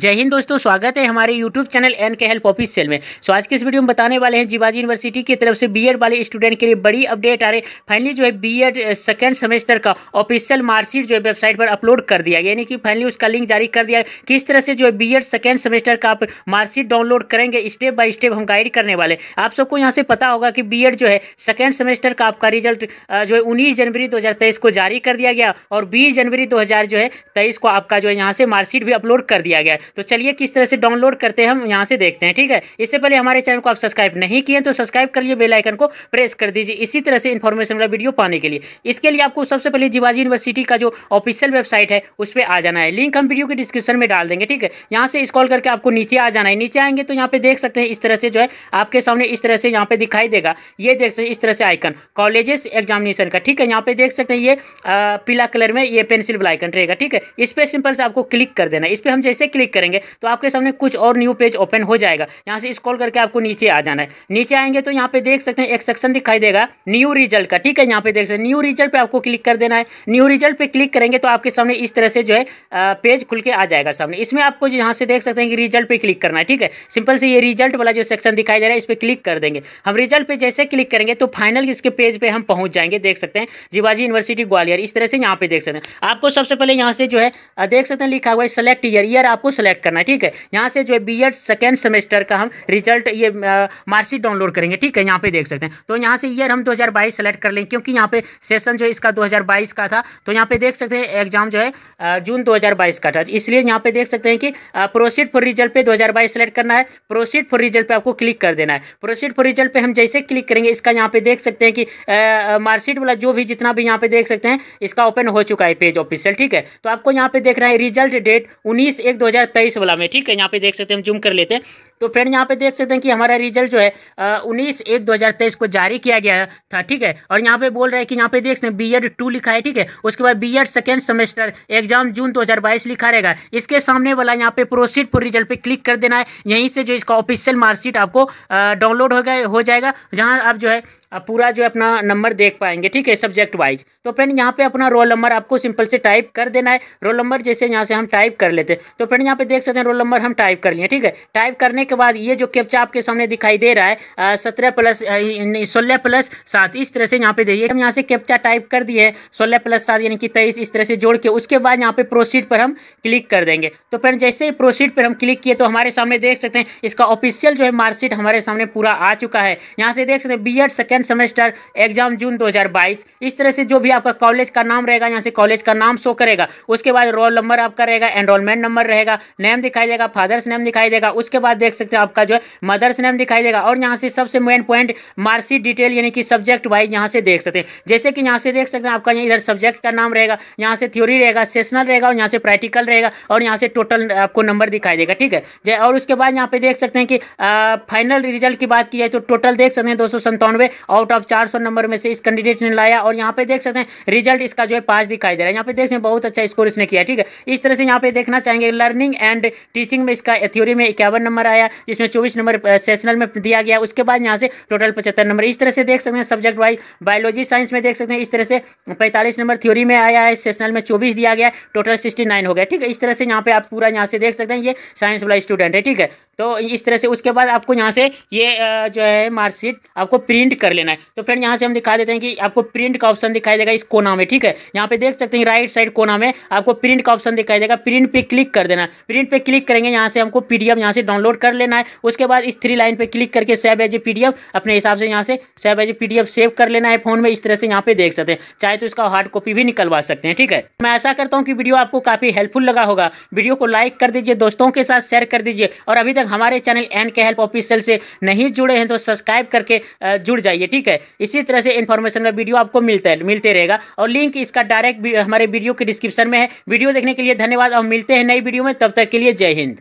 जय हिंद दोस्तों स्वागत है हमारे YouTube channel N K help office cell में सो आज के इस वीडियो में बताने वाले हैं जीवाजी यूनिवर्सिटी की तरफ से बीएड वाले स्टूडेंट के लिए बड़ी अपडेट आ रही फाइनली जो है बीएड सेकेंड सेमेस्टर का ऑफिशियल मार्कशीट जो है वेबसाइट पर अपलोड कर दिया यानी कि फाइनली उसका लिंक जारी कर दिया किस तरह से जो है बी सेकेंड सेमेस्टर का आप मार्कशीट डाउनलोड करेंगे स्टेप बाई स्टेप हम गाइड करने वाले आप सबको यहाँ से पता होगा कि बी जो है सेकेंड सेमेस्टर का आपका रिजल्ट जो है उन्नीस जनवरी दो को जारी कर दिया गया और बीस जनवरी दो जो है तेईस को आपका जो है यहाँ से मार्कशीट भी अपलोड कर दिया गया तो चलिए किस तरह से डाउनलोड करते हैं हम यहाँ से देखते हैं ठीक है इससे पहले हमारे चैनल को आप सब्सक्राइब नहीं किए तो सब्सक्राइब करिए बेलाइकन को प्रेस कर दीजिए इसी तरह से इन्फॉर्मेशन वाला वीडियो पाने के लिए इसके लिए आपको सबसे पहले जीवाजी यूनिवर्सिटी का जो ऑफिशियल वेबसाइट है उस पर आ जाना है लिंक हम वीडियो के डिस्क्रिप्शन में डाल देंगे ठीक है यहाँ से स्कॉल करके आपको नीचे आ जाना है नीचे आएंगे तो यहाँ पे देख सकते हैं इस तरह से जो है आपके सामने इस तरह से यहाँ पे दिखाई देगा ये देख सकते हैं इस तरह से आइकन कॉलेजेस एग्जामिनेशन का ठीक है यहाँ पे देख सकते हैं ये पीला कलर में ये पेंसिल वाला आइकन रहेगा ठीक है इस पर सिंपल से आपको क्लिक कर देना इस पर हम जैसे क्लिक करेंगे तो आपके सामने कुछ और न्यू पेज ओपन हो जाएगा यहाँ से स्कॉल करके आपको नीचे आ जाना है नीचे आएंगे तो यहाँ पे देख सकते हैं एक सेक्शन दिखाई देगा न्यू रिजल्ट का ठीक है यहाँ पे देख सकते हैं न्यू रिजल्ट पर आपको क्लिक कर देना है न्यू रिजल्ट पर क्लिक करेंगे तो आपके सामने इस तरह से जो है पेज खुल के आ जाएगा सामने इसमें आपको जो यहाँ से देख सकते हैं कि रिजल्ट पर क्लिक करना है ठीक है सिंपल से ये रिजल्ट वाला जो सेक्शन दिखाई दे रहा है इस पर क्लिक कर देंगे हम रिजल्ट पर जैसे क्लिक करेंगे तो फाइनल इसके पेज पर हम पहुँच जाएंगे देख सकते हैं जीवाजी यूनिवर्सिटी ग्वालियर इस तरह से यहाँ पे देख सकते हैं आपको सबसे पहले यहाँ से जो है देख सकते हैं लिखा हुआ है सेलेक्ट ईयर ईयर आपको सेलेक्ट करना है ठीक है यहाँ से जो है बी एड सेकेंड सेमेस्टर का हम रिजल्ट ये मार्कशीट डाउनलोड करेंगे ठीक है यहाँ पे देख सकते हैं तो यहाँ से ईयर हम 2022 सेलेक्ट कर लेंगे क्योंकि यहाँ पे सेशन जो इसका 2022 का था तो यहाँ पे देख सकते हैं एग्जाम जो है जून 2022 का था इसलिए यहाँ पे देख सकते हैं कि प्रोसीड फॉर रिजल्ट पर दो सेलेक्ट करना है प्रोसीड फॉर रिजल्ट पर आपको क्लिक कर देना है प्रोसीड फॉर रिजल्ट पर हम जैसे क्लिक करेंगे इसका यहाँ पे देख सकते हैं कि मार्कशीट वाला जो भी जितना भी यहाँ पे देख सकते हैं इसका ओपन हो चुका है पेज ऑफिशियल ठीक है तो आपको यहाँ पे देख रहा है रिजल्ट डेट उन्नीस एक दो तेईस वाला में ठीक है यहाँ पे देख सकते हैं हम जूम कर लेते हैं तो फ्रेंड यहाँ पे देख सकते हैं कि हमारा रिजल्ट जो है उन्नीस एक दो हज़ार तेईस को जारी किया गया था ठीक है और यहाँ पे बोल रहे हैं कि यहाँ पे देख सकते हैं बी एड टू लिखा है ठीक है उसके बाद B Ed second semester exam June दो हज़ार बाईस लिखा रहेगा इसके सामने वाला यहाँ पे प्रोसीड फॉर रिजल्ट पे क्लिक कर देना है यहीं से जो इसका ऑफिशियल मार्कशीट आपको डाउनलोड हो गया हो जाएगा जहाँ आप जो है आप पूरा जो अपना नंबर देख पाएंगे ठीक है सब्जेक्ट वाइज तो फ्रेंड यहाँ पे अपना रोल नंबर आपको सिंपल से टाइप कर देना है रोल नंबर जैसे यहाँ से हम टाइप कर लेते हैं तो फ्रेंड यहाँ पे देख सकते हैं रोल नंबर हम टाइप कर लिए ठीक है टाइप करने के बाद ये जो कैप्चा आपके सामने दिखाई दे रहा है सत्रह प्लस सोलह प्लस सात इस तरह से यहाँ पे देखिए हम यहाँ से कैप्चा टाइप कर दिए सोलह प्लस सात यानी कि तेईस इस तरह से जोड़ के उसके बाद यहाँ पे प्रोसीड पर हम क्लिक कर देंगे तो फिर जैसे ही प्रोसीड पर हम क्लिक किए तो हमारे सामने देख सकते हैं इसका ऑफिशियल जो है मार्कशीट हमारे सामने पूरा आ चुका है यहाँ से देख सकते हैं B Ed semester exam June दो इस तरह से जो भी आपका कॉलेज का नाम रहेगा यहाँ से कॉलेज का नाम शो करेगा उसके बाद रोल नंबर आपका रहेगा एनरोलमेंट नंबर रहेगा नेम दिखाई देगा फादर्स नेम दिखाई देगा उसके बाद देख सकते हैं आपका जो है मदर्स नेम दिखाई देगा और यहाँ से सबसे मेन पॉइंट मार्कशीट डिटेल यानी कि सब्जेक्ट वाइज यहाँ से देख सकते हैं जैसे कि यहाँ से देख सकते हैं आपका इधर सब्जेक्ट का नाम रहेगा यहाँ से थ्योरी रहेगा सेशनल रहेगा और यहाँ से प्रैक्टिकल रहेगा और यहाँ से टोटल आपको नंबर दिखाई देगा ठीक है और उसके बाद यहाँ पे देख सकते हैं कि फाइनल रिजल्ट की बात की जाए तो टोटल देख सकते हैं दो आउट ऑफ चार नंबर में से इस कैंडिडेट ने लाया और यहाँ पे देख सकते हैं रिजल्ट इसका जो है पास दिखाई दे रहा है यहाँ पे देख सकते हैं बहुत अच्छा स्कोर इसने किया ठीक है इस तरह से यहाँ पे देखना चाहेंगे लर्निंग एंड टीचिंग में इसका थ्योरी में इक्यावन नंबर आया गया जिसमें चौबीस नंबर सेशनल में दिया गया उसके बाद यहाँ से टोटल पचहत्तर नंबर इस तरह से देख सकते हैं सब्जेक्ट वाइज बायोलॉजी साइंस में देख सकते हैं इस तरह से पैंतालीस नंबर थ्योरी में आया है सेशनल में चौबीस दिया गया टोटल सिक्सटी नाइन हो गया ठीक है इस तरह से यहाँ पे आप पूरा यहाँ से देख सकते हैं ये साइंस वाला स्टूडेंट है ठीक है तो इस तरह से उसके बाद आपको यहाँ से ये जो है मार्कशीट आपको प्रिंट कर लेना है तो फ्रेंड यहाँ से हम दिखा देते हैं कि आपको प्रिंट का ऑप्शन दिखाई देगा इस कोना में ठीक है यहाँ पे देख सकते हैं राइट साइड कोना में आपको प्रिंट का ऑप्शन दिखाई देगा प्रिंट पे क्लिक कर देना प्रिंट पे क्लिक करेंगे यहाँ से हमको पीडीएफ यहाँ से डाउनलोड कर लेना है उसके बाद इस थ्री लाइन पर क्लिक करके सेव एज ए पी अपने हिसाब से यहाँ से save as A P save कर लेना है फ़ोन में इस तरह से यहाँ पे देख सकते हैं चाहे तो इसका हार्ड कॉपी भी निकलवा सकते हैं ठीक है मैं ऐसा करता हूँ कि वीडियो आपको काफ़ी हेल्पफुल लगा होगा वीडियो को लाइक कर दीजिए दोस्तों के साथ शेयर कर दीजिए और अभी तक हमारे channel N K help official से नहीं जुड़े हैं तो सब्सक्राइब करके जुड़ जाइए ठीक है इसी तरह से इन्फॉर्मेशन का वीडियो आपको मिलता है मिलते रहेगा और लिंक इसका डायरेक्ट हमारे वीडियो के डिस्क्रिप्शन में है वीडियो देखने के लिए धन्यवाद और मिलते हैं नई वीडियो में तब तक के लिए जय हिंद